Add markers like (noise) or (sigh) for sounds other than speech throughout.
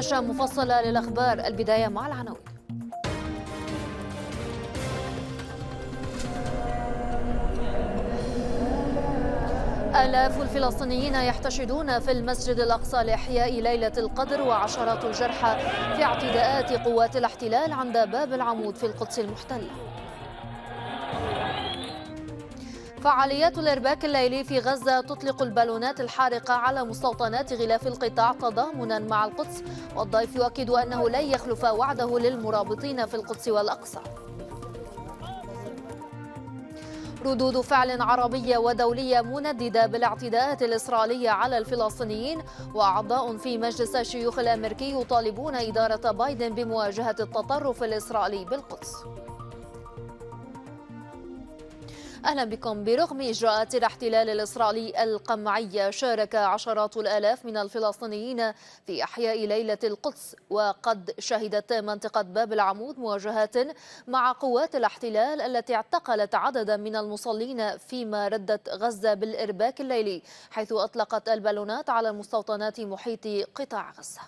نشرة مفصلة للأخبار البداية مع العناوين آلاف الفلسطينيين يحتشدون في المسجد الأقصى لإحياء ليلة القدر وعشرات الجرحى في اعتداءات قوات الاحتلال عند باب العمود في القدس المحتله فعاليات الإرباك الليلي في غزة تطلق البالونات الحارقة على مستوطنات غلاف القطاع تضامنا مع القدس والضيف يؤكد أنه لن يخلف وعده للمرابطين في القدس والأقصى ردود فعل عربية ودولية منددة بالاعتداءات الإسرائيلية على الفلسطينيين وأعضاء في مجلس الشيوخ الأمريكي يطالبون إدارة بايدن بمواجهة التطرف الإسرائيلي بالقدس أهلا بكم برغم إجراءات الاحتلال الإسرائيلي القمعية شارك عشرات الآلاف من الفلسطينيين في إحياء ليلة القدس وقد شهدت منطقة باب العمود مواجهات مع قوات الاحتلال التي اعتقلت عددا من المصلين فيما ردت غزة بالإرباك الليلي حيث أطلقت البالونات على المستوطنات محيط قطاع غزة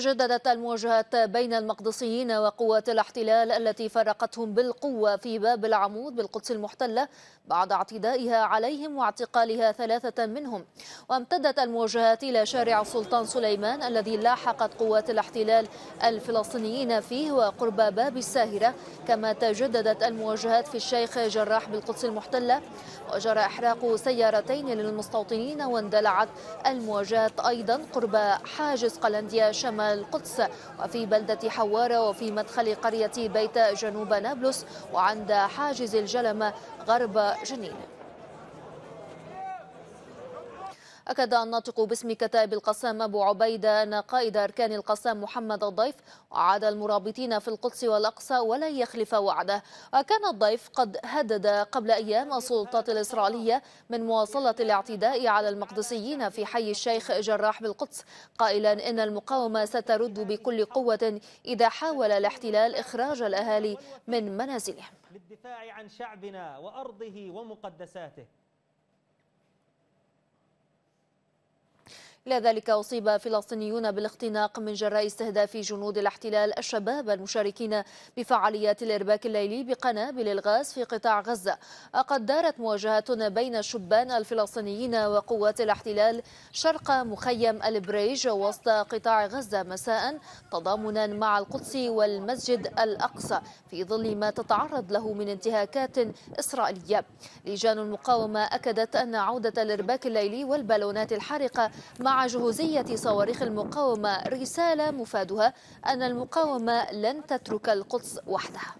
تجددت المواجهات بين المقدسيين وقوات الاحتلال التي فرقتهم بالقوة في باب العمود بالقدس المحتلة بعد اعتدائها عليهم واعتقالها ثلاثة منهم وامتدت المواجهات إلى شارع السلطان سليمان الذي لاحقت قوات الاحتلال الفلسطينيين فيه وقرب باب الساهرة كما تجددت المواجهات في الشيخ جراح بالقدس المحتلة وجرى إحراق سيارتين للمستوطنين واندلعت المواجهات أيضا قرب حاجز قلنديا شمال القدس وفي بلدة حوارة وفي مدخل قرية بيت جنوب نابلس وعند حاجز الجلمة غرب جنين أكد الناطق باسم كتائب القسام أبو عبيدة أن قائد أركان القسام محمد الضيف وعد المرابطين في القدس والأقصى ولن يخلف وعده وكان الضيف قد هدد قبل أيام السلطات الإسرائيلية من مواصلة الاعتداء على المقدسيين في حي الشيخ جراح بالقدس قائلا إن المقاومة سترد بكل قوة إذا حاول الاحتلال إخراج الأهالي من منازلهم للدفاع عن شعبنا وأرضه ومقدساته إلى ذلك أصيب فلسطينيون بالاختناق من جراء استهداف جنود الاحتلال الشباب المشاركين بفعاليات الإرباك الليلي بقنابل الغاز في قطاع غزة وقد دارت مواجهات بين الشبان الفلسطينيين وقوات الاحتلال شرق مخيم البريج وسط قطاع غزة مساء تضامنا مع القدس والمسجد الأقصى في ظل ما تتعرض له من انتهاكات إسرائيلية لجان المقاومة أكدت أن عودة الإرباك الليلي والبالونات الحارقة مع جهوزية صواريخ المقاومة رسالة مفادها أن المقاومة لن تترك القدس وحدها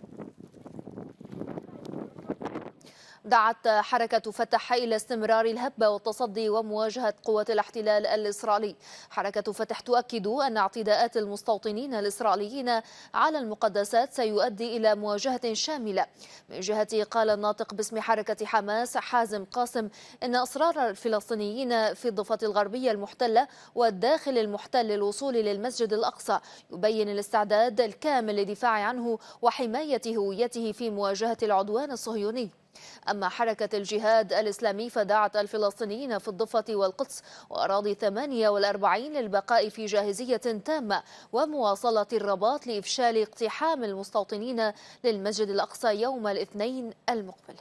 دعت حركة فتح إلى استمرار الهبة والتصدي ومواجهة قوة الاحتلال الإسرائيلي حركة فتح تؤكد أن اعتداءات المستوطنين الإسرائيليين على المقدسات سيؤدي إلى مواجهة شاملة من جهته قال الناطق باسم حركة حماس حازم قاسم أن إصرار الفلسطينيين في الضفة الغربية المحتلة والداخل المحتل للوصول للمسجد الأقصى يبين الاستعداد الكامل للدفاع عنه وحماية هويته في مواجهة العدوان الصهيوني أما حركة الجهاد الإسلامي فدعت الفلسطينيين في الضفة والقدس وأراضي 48 للبقاء في جاهزية تامة ومواصلة الرباط لإفشال اقتحام المستوطنين للمسجد الأقصى يوم الاثنين المقبل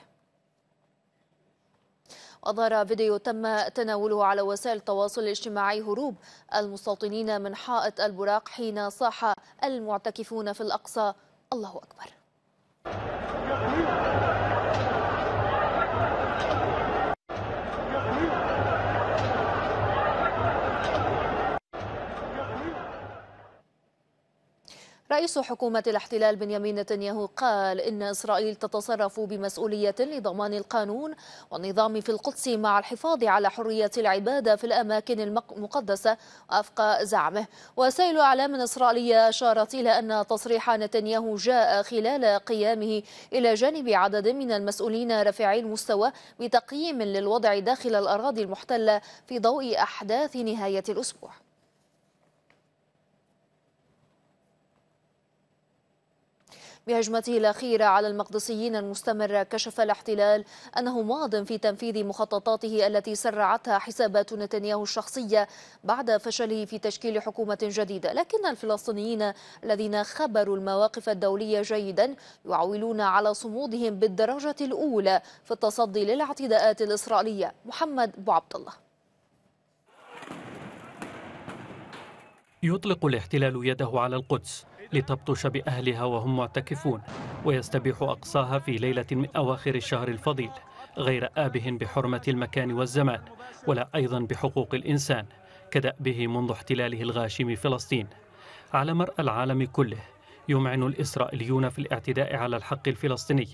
أظهر فيديو تم تناوله على وسائل التواصل الاجتماعي هروب المستوطنين من حائط البراق حين صاح المعتكفون في الأقصى الله أكبر رئيس حكومة الاحتلال بنيامين نتنياهو قال إن إسرائيل تتصرف بمسؤولية لضمان القانون والنظام في القدس مع الحفاظ على حرية العبادة في الأماكن المقدسة وفق زعمه وسائل أعلام إسرائيلية أشارت إلى أن تصريح نتنياهو جاء خلال قيامه إلى جانب عدد من المسؤولين رفيعي المستوى بتقييم للوضع داخل الأراضي المحتلة في ضوء أحداث نهاية الأسبوع بهجمته الأخيرة على المقدسيين المستمرة كشف الاحتلال أنه ماض في تنفيذ مخططاته التي سرعتها حسابات نتنياهو الشخصية بعد فشله في تشكيل حكومة جديدة لكن الفلسطينيين الذين خبروا المواقف الدولية جيدا يعولون على صمودهم بالدرجة الأولى في التصدي للاعتداءات الإسرائيلية محمد بو عبد الله يطلق الاحتلال يده على القدس لتبطش بأهلها وهم معتكفون ويستبيح أقصاها في ليلة من أواخر الشهر الفضيل غير آبه بحرمة المكان والزمان ولا أيضا بحقوق الإنسان كدأبه منذ احتلاله الغاشم فلسطين على مرأى العالم كله يمعن الإسرائيليون في الاعتداء على الحق الفلسطيني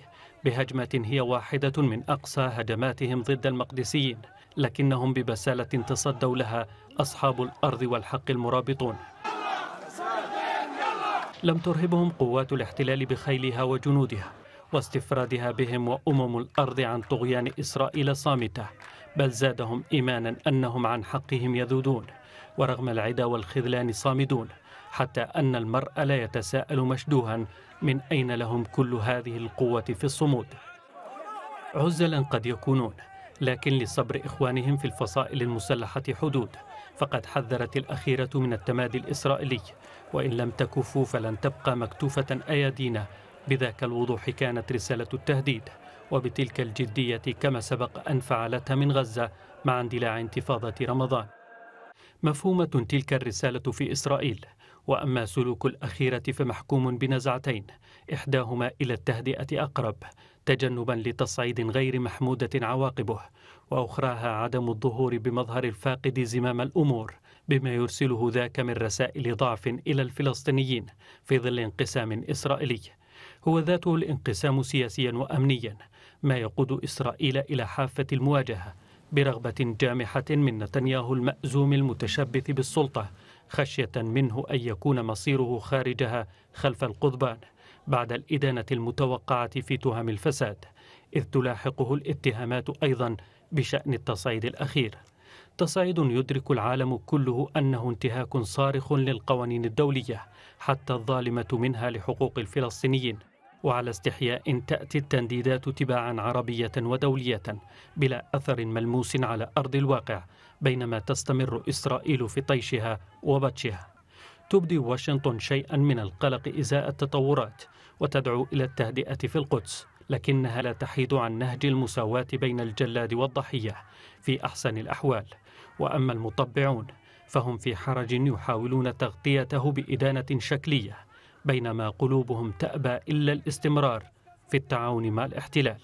بهجمة هي واحدة من أقصى هجماتهم ضد المقدسيين لكنهم ببسالة تصدوا لها أصحاب الأرض والحق المرابطون لم ترهبهم قوات الاحتلال بخيلها وجنودها واستفرادها بهم وأمم الأرض عن طغيان إسرائيل صامتة بل زادهم إيمانا أنهم عن حقهم يذودون ورغم العدا والخذلان صامدون حتى أن المرء لا يتساءل مشدوها من أين لهم كل هذه القوة في الصمود عزلا قد يكونون لكن لصبر إخوانهم في الفصائل المسلحة حدود فقد حذرت الأخيرة من التمادي الإسرائيلي وإن لم تكفوا فلن تبقى مكتوفة أيادينا بذاك الوضوح كانت رسالة التهديد وبتلك الجدية كما سبق أن فعلتها من غزة مع اندلاع انتفاضة رمضان مفهومة تلك الرسالة في إسرائيل وأما سلوك الأخيرة فمحكوم بنزعتين إحداهما إلى التهدئة أقرب تجنبا لتصعيد غير محمودة عواقبه وأخراها عدم الظهور بمظهر الفاقد زمام الأمور بما يرسله ذاك من رسائل ضعف إلى الفلسطينيين في ظل انقسام إسرائيلي هو ذاته الانقسام سياسيا وأمنيا ما يقود إسرائيل إلى حافة المواجهة برغبة جامحة من نتنياهو المأزوم المتشبث بالسلطة خشية منه أن يكون مصيره خارجها خلف القضبان بعد الإدانة المتوقعة في تهم الفساد إذ تلاحقه الاتهامات أيضا بشأن التصعيد الأخير تصعيد يدرك العالم كله أنه انتهاك صارخ للقوانين الدولية حتى الظالمة منها لحقوق الفلسطينيين وعلى استحياء تأتي التنديدات تباعا عربية ودولية بلا أثر ملموس على أرض الواقع بينما تستمر إسرائيل في طيشها وبطشها تبدي واشنطن شيئا من القلق إزاء التطورات وتدعو إلى التهدئة في القدس لكنها لا تحيد عن نهج المساواة بين الجلاد والضحية في أحسن الأحوال وأما المطبعون فهم في حرج يحاولون تغطيته بإدانة شكلية بينما قلوبهم تأبى إلا الاستمرار في التعاون مع الاحتلال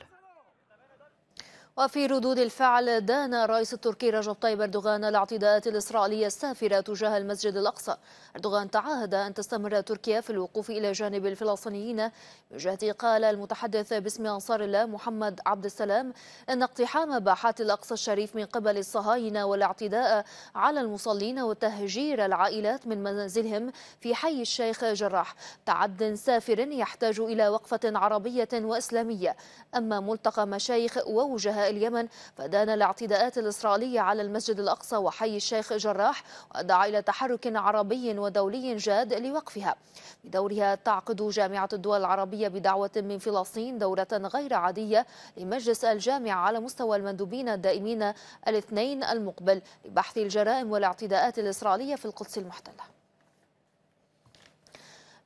وفي ردود الفعل دان الرئيس التركي رجب طيب أردوغان الاعتداءات الإسرائيلية السافرة تجاه المسجد الأقصى أردوغان تعهد أن تستمر تركيا في الوقوف إلى جانب الفلسطينيين من جهته قال المتحدث باسم أنصار الله محمد عبد السلام أن اقتحام باحات الأقصى الشريف من قبل الصهاينة والاعتداء على المصلين وتهجير العائلات من منازلهم في حي الشيخ جراح تعد سافر يحتاج إلى وقفة عربية وإسلامية أما ملتقى مشايخ ووجهاء اليمن فدان الاعتداءات الإسرائيلية على المسجد الأقصى وحي الشيخ جراح ودعا إلى تحرك عربي ودولي جاد لوقفها بدورها تعقد جامعة الدول العربية بدعوة من فلسطين دورة غير عادية لمجلس الجامعة على مستوى المندوبين الدائمين الاثنين المقبل لبحث الجرائم والاعتداءات الإسرائيلية في القدس المحتلة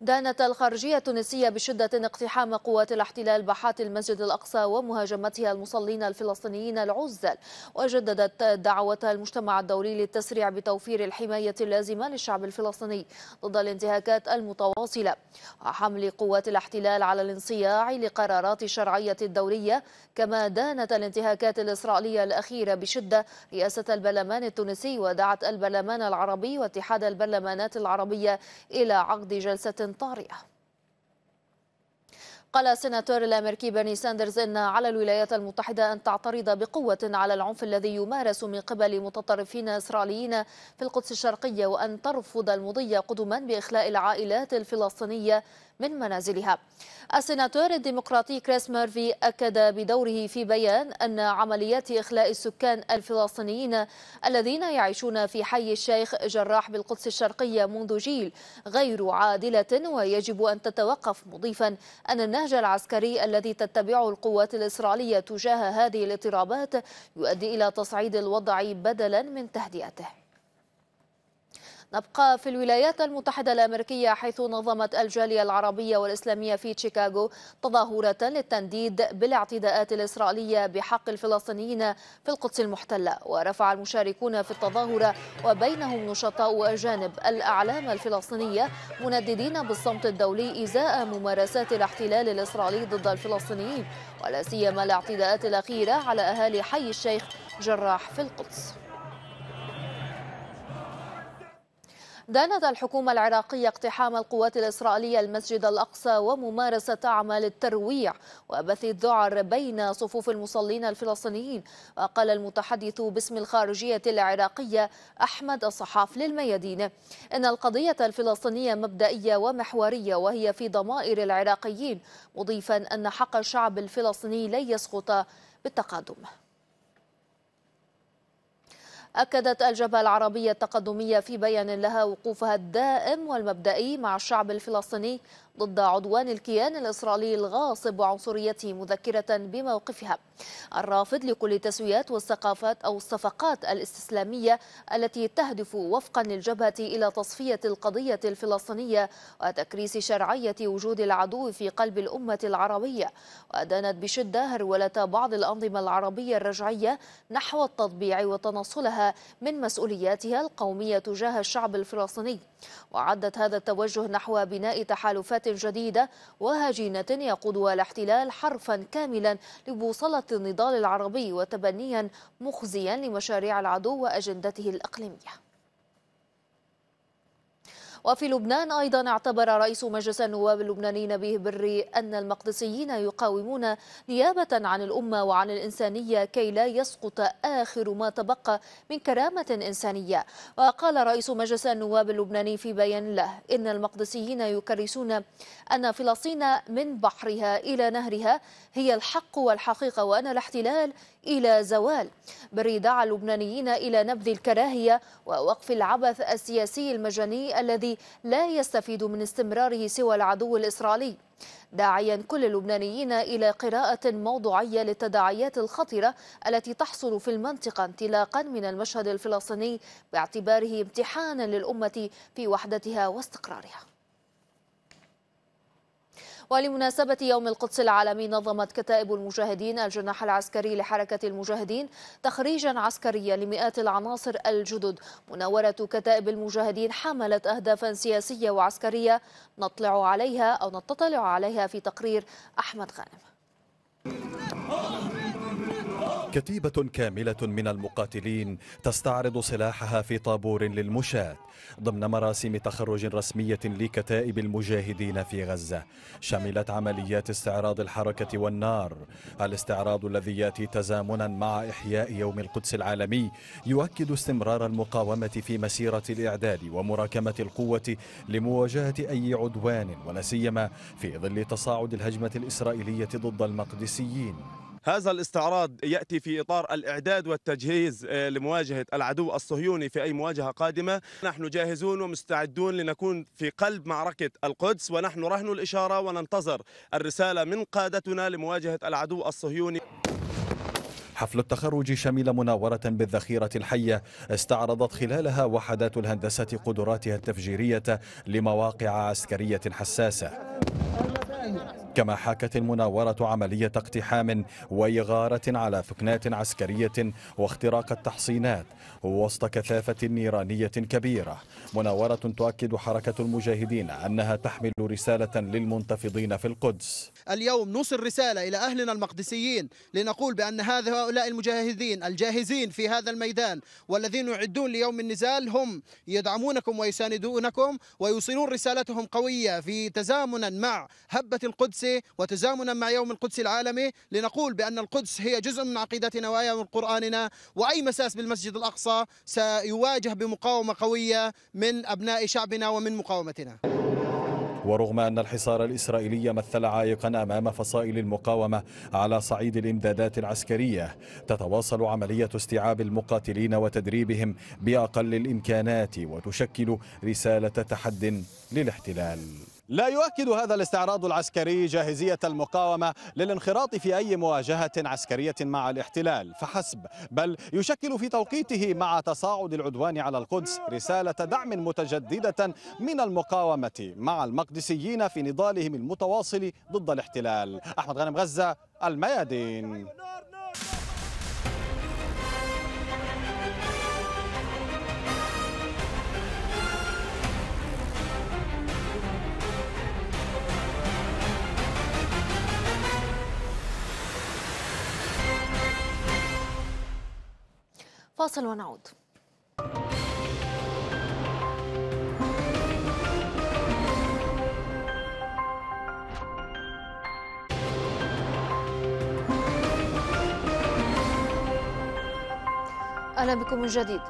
دانت الخارجية التونسية بشدة اقتحام قوات الاحتلال باحات المسجد الأقصى ومهاجمتها المصلين الفلسطينيين العزل وجددت دعوة المجتمع الدولي للتسريع بتوفير الحماية اللازمة للشعب الفلسطيني ضد الانتهاكات المتواصلة وحمل قوات الاحتلال على الانصياع لقرارات الشرعية الدولية كما دانت الانتهاكات الإسرائيلية الأخيرة بشدة رئاسة البرلمان التونسي ودعت البرلمان العربي واتحاد البرلمانات العربية إلى عقد جلسة طارئة قال السناتور الأمريكي بيرني ساندرز أن على الولايات المتحدة أن تعترض بقوة على العنف الذي يمارس من قبل متطرفين إسرائيليين في القدس الشرقية وأن ترفض المضي قدما بإخلاء العائلات الفلسطينية من منازلها السناتور الديمقراطي كريس ميرفي أكد بدوره في بيان أن عمليات إخلاء السكان الفلسطينيين الذين يعيشون في حي الشيخ جراح بالقدس الشرقية منذ جيل غير عادلة ويجب أن تتوقف مضيفا أن النهج العسكري الذي تتبعه القوات الإسرائيلية تجاه هذه الاضطرابات يؤدي إلى تصعيد الوضع بدلا من تهدئته نبقى في الولايات المتحدة الأمريكية حيث نظمت الجالية العربية والإسلامية في شيكاغو تظاهرة للتنديد بالاعتداءات الإسرائيلية بحق الفلسطينيين في القدس المحتلة ورفع المشاركون في التظاهرة وبينهم نشطاء أجانب الأعلام الفلسطينية منددين بالصمت الدولي إزاء ممارسات الاحتلال الإسرائيلي ضد الفلسطينيين ولا سيما الاعتداءات الأخيرة على أهالي حي الشيخ جراح في القدس دانت الحكومة العراقية اقتحام القوات الإسرائيلية المسجد الأقصى وممارسة أعمال الترويع وبث الذعر بين صفوف المصلين الفلسطينيين وقال المتحدث باسم الخارجية العراقية أحمد الصحاف للميادين إن القضية الفلسطينية مبدئية ومحورية وهي في ضمائر العراقيين مضيفا أن حق الشعب الفلسطيني لن يسقط بالتقادم أكدت الجبهة العربية التقدمية في بيان لها وقوفها الدائم والمبدئي مع الشعب الفلسطيني ضد عدوان الكيان الإسرائيلي الغاصب وعنصريته مذكرة بموقفها الرافض لكل التسويات والثقافات أو الصفقات الاستسلامية التي تهدف وفقا للجبهة إلى تصفية القضية الفلسطينية وتكريس شرعية وجود العدو في قلب الأمة العربية ودانت بشدة هرولة بعض الأنظمة العربية الرجعية نحو التطبيع وتنصلها من مسؤولياتها القومية تجاه الشعب الفلسطيني وعدت هذا التوجه نحو بناء تحالفات جديدة وهجينة يقودها الاحتلال حرفا كاملا لبوصلة النضال العربي وتبنيا مخزيا لمشاريع العدو وأجندته الإقليمية وفي لبنان أيضا اعتبر رئيس مجلس النواب اللبناني نبيه بري أن المقدسيين يقاومون نيابة عن الأمة وعن الإنسانية كي لا يسقط آخر ما تبقى من كرامة إنسانية وقال رئيس مجلس النواب اللبناني في بيان له إن المقدسيين يكرسون أن فلسطين من بحرها إلى نهرها هي الحق والحقيقة وأن الاحتلال إلى زوال بل دعا اللبنانيين إلى نبذ الكراهية ووقف العبث السياسي المجاني الذي لا يستفيد من استمراره سوى العدو الإسرائيلي داعيا كل اللبنانيين إلى قراءة موضوعية للتداعيات الخطرة التي تحصل في المنطقة انطلاقا من المشهد الفلسطيني باعتباره امتحانا للأمة في وحدتها واستقرارها ولمناسبة يوم القدس العالمي نظمت كتائب المجاهدين الجناح العسكري لحركة المجاهدين تخريجا عسكريا لمئات العناصر الجدد مناورة كتائب المجاهدين حملت أهدافا سياسية وعسكرية نطلع عليها أو نتطلع عليها في تقرير أحمد غانم كتيبة كاملة من المقاتلين تستعرض سلاحها في طابور للمشاة ضمن مراسم تخرج رسمية لكتائب المجاهدين في غزة شملت عمليات استعراض الحركة والنار الاستعراض الذي يأتي تزامنا مع إحياء يوم القدس العالمي يؤكد استمرار المقاومة في مسيرة الإعداد ومراكمة القوة لمواجهة أي عدوان ولا سيما في ظل تصاعد الهجمة الإسرائيلية ضد المقدسيين هذا الاستعراض يأتي في إطار الإعداد والتجهيز آه، لمواجهة العدو الصهيوني في أي مواجهة قادمة نحن جاهزون ومستعدون لنكون في قلب معركة القدس ونحن رهن الإشارة وننتظر الرسالة من قادتنا لمواجهة العدو الصهيوني حفل التخرج شمل مناورة بالذخيرة الحية استعرضت خلالها وحدات الهندسة قدراتها التفجيرية لمواقع عسكرية حساسة كما حاكت المناورة عملية اقتحام وإغارة على ثكنات عسكرية واختراق التحصينات وسط كثافة نيرانية كبيرة مناورة تؤكد حركة المجاهدين أنها تحمل رسالة للمنتفضين في القدس اليوم نوصل رسالة إلى أهلنا المقدسيين لنقول بأن هذا هؤلاء المجاهدين الجاهزين في هذا الميدان والذين يعدون ليوم النزال هم يدعمونكم ويساندونكم ويوصلون رسالتهم قوية في تزامنا مع هبة القدس وتزامنا مع يوم القدس العالمي لنقول بأن القدس هي جزء من عقيدتنا وآية من قرآننا وأي مساس بالمسجد الأقصى سيواجه بمقاومة قوية من أبناء شعبنا ومن مقاومتنا ورغم أن الحصار الإسرائيلي مثل عائقا أمام فصائل المقاومة على صعيد الإمدادات العسكرية تتواصل عملية استيعاب المقاتلين وتدريبهم بأقل الإمكانات وتشكل رسالة تحد للاحتلال لا يؤكد هذا الاستعراض العسكري جاهزية المقاومة للانخراط في أي مواجهة عسكرية مع الاحتلال فحسب بل يشكل في توقيته مع تصاعد العدوان على القدس رسالة دعم متجددة من المقاومة مع المقدسيين في نضالهم المتواصل ضد الاحتلال أحمد غانم غزة الميادين فاصل ونعود اهلا بكم من جديد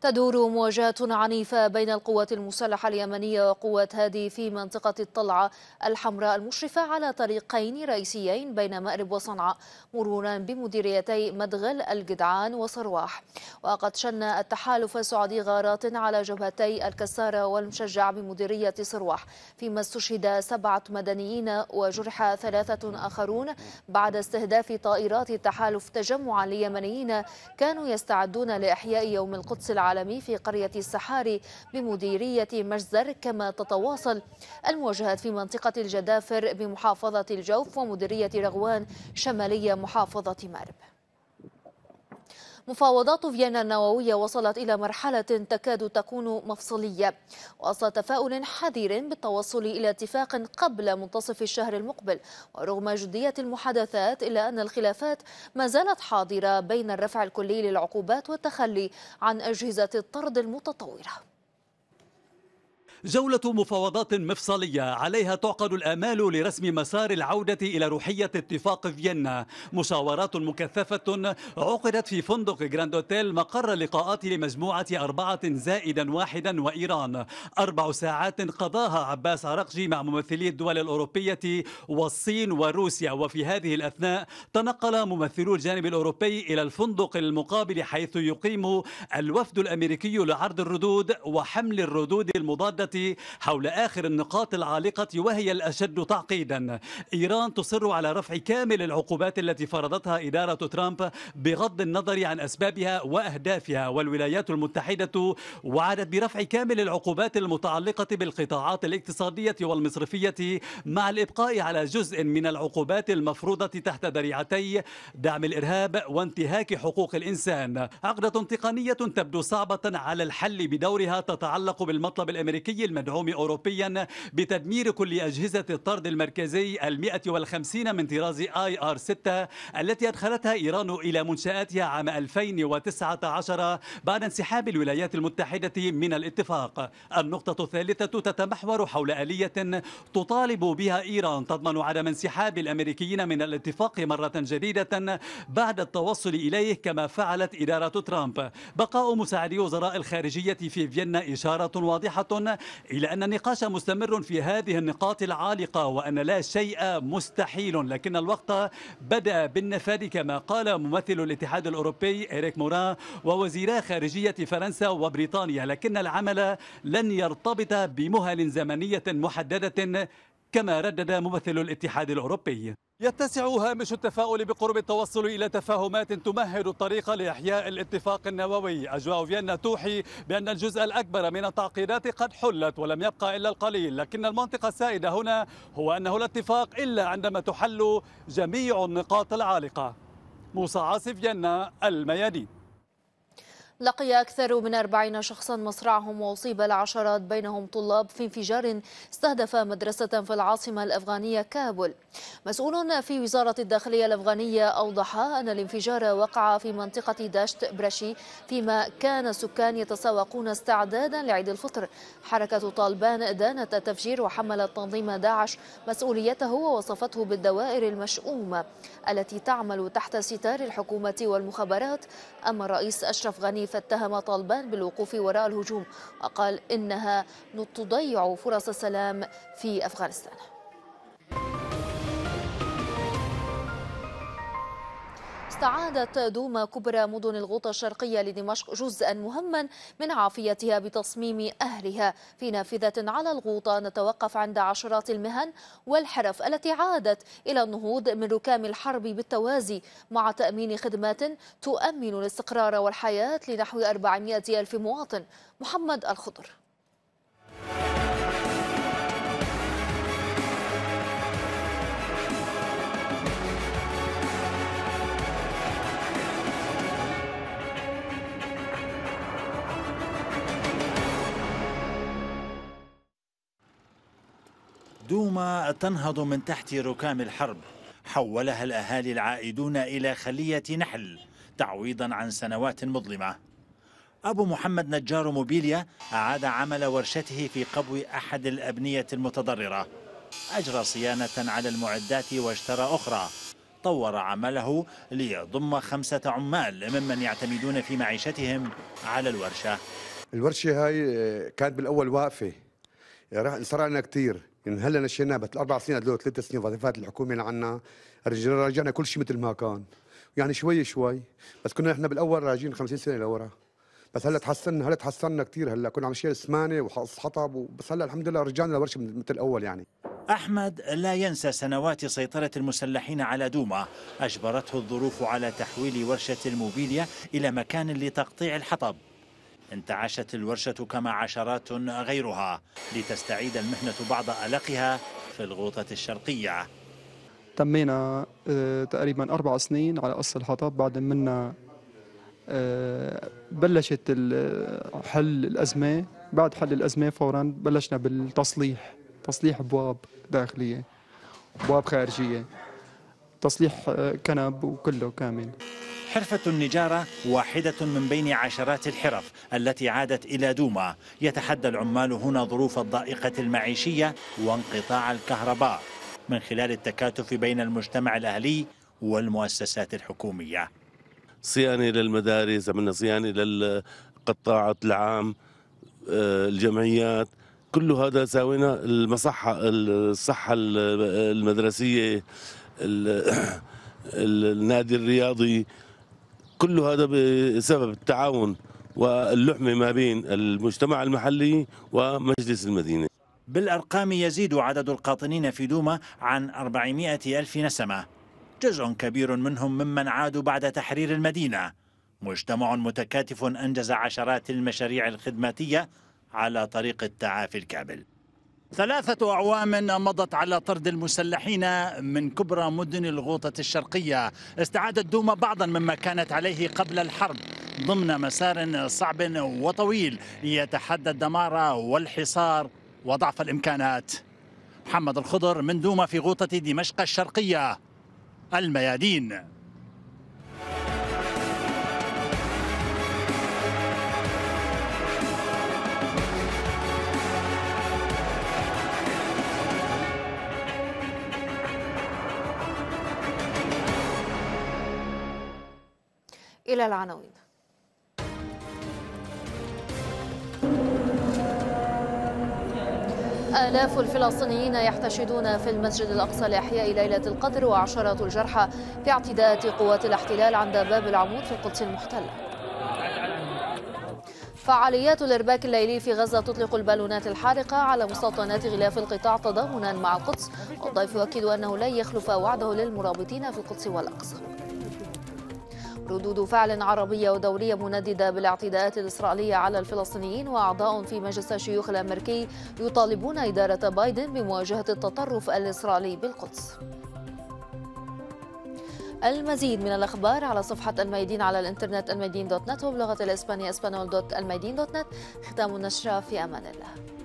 تدور مواجهة عنيفة بين القوات المسلحة اليمنية وقوات هادي في منطقة الطلعة الحمراء المشرفة على طريقين رئيسيين بين مأرب وصنعاء مرورا بمديريتي مدغل الجدعان وصرواح وقد شن التحالف السعودي غارات على جبهتي الكسارة والمشجع بمديرية صرواح فيما استشهد سبعة مدنيين وجرح ثلاثة آخرون بعد استهداف طائرات التحالف تجمعا ليمنيين كانوا يستعدون لإحياء يوم القدس العالمي العالمي في قرية السحاري بمديرية مجزر كما تتواصل المواجهات في منطقة الجدافر بمحافظة الجوف ومديرية رغوان شمالية محافظة مارب مفاوضات فيينا النووية وصلت إلى مرحلة تكاد تكون مفصلية وأصل تفاؤل حذر بالتوصل إلى اتفاق قبل منتصف الشهر المقبل ورغم جدية المحادثات إلا أن الخلافات ما زالت حاضرة بين الرفع الكلي للعقوبات والتخلي عن أجهزة الطرد المتطورة جولة مفاوضات مفصلية عليها تعقد الآمال لرسم مسار العودة إلى روحية اتفاق فيينا مشاورات مكثفة عقدت في فندق جراند أوتيل مقر اللقاءات لمجموعة أربعة زائدا واحدا وإيران أربع ساعات قضاها عباس عرقجي مع ممثلي الدول الأوروبية والصين وروسيا وفي هذه الأثناء تنقل ممثلو الجانب الأوروبي إلى الفندق المقابل حيث يقيم الوفد الأمريكي لعرض الردود وحمل الردود المضادة حول آخر النقاط العالقة وهي الأشد تعقيدا إيران تصر على رفع كامل العقوبات التي فرضتها إدارة ترامب بغض النظر عن أسبابها وأهدافها والولايات المتحدة وعدت برفع كامل العقوبات المتعلقة بالقطاعات الاقتصادية والمصرفية مع الإبقاء على جزء من العقوبات المفروضة تحت ذريعتي دعم الإرهاب وانتهاك حقوق الإنسان عقدة تقنية تبدو صعبة على الحل بدورها تتعلق بالمطلب الأمريكي الروسي المدعوم أوروبيا بتدمير كل أجهزة الطرد المركزي المئة والخمسين من طراز آي آر 6 التي أدخلتها إيران إلى منشآتها عام 2019 بعد انسحاب الولايات المتحدة من الاتفاق النقطة الثالثة تتمحور حول آلية تطالب بها إيران تضمن عدم انسحاب الأمريكيين من الاتفاق مرة جديدة بعد التوصل إليه كما فعلت إدارة ترامب بقاء مساعدي وزراء الخارجية في فيينا إشارة واضحة إلى أن النقاش مستمر في هذه النقاط العالقة وأن لا شيء مستحيل لكن الوقت بدأ بالنفاذ كما قال ممثل الاتحاد الأوروبي إريك مورا ووزيرا خارجية فرنسا وبريطانيا لكن العمل لن يرتبط بمهل زمنية محددة كما ردد ممثل الاتحاد الأوروبي يتسع هامش التفاؤل بقرب التوصل إلى تفاهمات تمهد الطريق لإحياء الاتفاق النووي أجواء فيينا توحي بأن الجزء الأكبر من التعقيدات قد حلت ولم يبقى إلا القليل لكن المنطقة السائدة هنا هو أنه الاتفاق إلا عندما تحل جميع النقاط العالقة موسى عاصف فيينا الميادين لقي أكثر من أربعين شخصا مصرعهم وأصيب العشرات بينهم طلاب في انفجار استهدف مدرسة في العاصمة الأفغانية كابول مسؤول في وزارة الداخلية الأفغانية أوضح أن الانفجار وقع في منطقة داشت برشي فيما كان السكان يتسوقون استعدادا لعيد الفطر حركة طالبان دانت التفجير وحملت تنظيم داعش مسؤوليته ووصفته بالدوائر المشؤومة التي تعمل تحت ستار الحكومة والمخابرات أما الرئيس أشرف غني فاتهم اتهم طالبان بالوقوف وراء الهجوم وقال إنها تضيع فرص السلام في أفغانستان استعادت دوما كبرى مدن الغوطة الشرقية لدمشق جزءا مهما من عافيتها بتصميم أهلها في نافذة على الغوطة نتوقف عند عشرات المهن والحرف التي عادت إلى النهوض من ركام الحرب بالتوازي مع تأمين خدمات تؤمن الاستقرار والحياة لنحو 400 ألف مواطن محمد الخضر دوما تنهض من تحت ركام الحرب حولها الأهالي العائدون إلى خلية نحل تعويضا عن سنوات مظلمة أبو محمد نجار موبيليا أعاد عمل ورشته في قبو أحد الأبنية المتضررة أجرى صيانة على المعدات واشترى أخرى طور عمله ليضم خمسة عمال ممن يعتمدون في معيشتهم على الورشة الورشة هاي آه، كانت بالأول واقفة صار عندنا كثير يعني هلا نشينا بس الاربع سنين هدول ثلاث سنين وظيفات الحكومه عنا رجعنا كل شيء مثل ما كان يعني شوي شوي بس كنا احنا بالاول راجعين 50 سنه لورا بس هلا تحسنا هلا تحسنا كثير هلا كنا عم نشيل سمانه وحطب بس هلا الحمد لله رجعنا لورشة مثل الاول يعني أحمد لا ينسى سنوات سيطرة المسلحين على دوما أجبرته الظروف على تحويل ورشة الموبيليا إلى مكان لتقطيع الحطب انتعشت الورشة كما عشرات غيرها لتستعيد المهنة بعض ألقها في الغوطة الشرقية تمينا آه، تقريبا أربع سنين على قص الحطب بعد منا آه، بلشت حل الأزمة بعد حل الأزمة فورا بلشنا بالتصليح تصليح أبواب داخلية أبواب خارجية تصليح آه، كنب وكله كامل حرفة النجارة واحدة من بين عشرات الحرف التي عادت إلى دوما يتحدى العمال هنا ظروف الضائقة المعيشية وانقطاع الكهرباء من خلال التكاتف بين المجتمع الأهلي والمؤسسات الحكومية صيانة للمدارس عملنا صيانة للقطاعات العام آه، الجمعيات كل هذا ساوينا المصحة الصحة المدرسية (coughs) النادي الرياضي كل هذا بسبب التعاون واللحمة ما بين المجتمع المحلي ومجلس المدينة بالأرقام يزيد عدد القاطنين في دوما عن 400 ألف نسمة جزء كبير منهم ممن عادوا بعد تحرير المدينة مجتمع متكاتف أنجز عشرات المشاريع الخدماتية على طريق التعافي الكامل ثلاثة أعوام مضت على طرد المسلحين من كبرى مدن الغوطة الشرقية استعادت دوما بعضا مما كانت عليه قبل الحرب ضمن مسار صعب وطويل يتحدى الدمار والحصار وضعف الإمكانات محمد الخضر من دوما في غوطة دمشق الشرقية الميادين إلى العناوين آلاف الفلسطينيين يحتشدون في المسجد الأقصى لإحياء ليلة القدر وعشرات الجرحى في اعتداءات قوات الاحتلال عند باب العمود في القدس المحتلة فعاليات الإرباك الليلي في غزة تطلق البالونات الحارقة على مستوطنات غلاف القطاع تضامنا مع القدس والضيف يؤكد أنه لن يخلف وعده للمرابطين في القدس والأقصى ردود فعل عربية ودولية منددة بالاعتداءات الإسرائيلية على الفلسطينيين وأعضاء في مجلس الشيوخ الأمريكي يطالبون إدارة بايدن بمواجهة التطرف الإسرائيلي بالقدس المزيد من الأخبار على صفحة الميدين على الإنترنت الميدين دوت نت وبلغة الإسبانية اسبانول دوت الميدين دوت نت ختام النشرة في أمان الله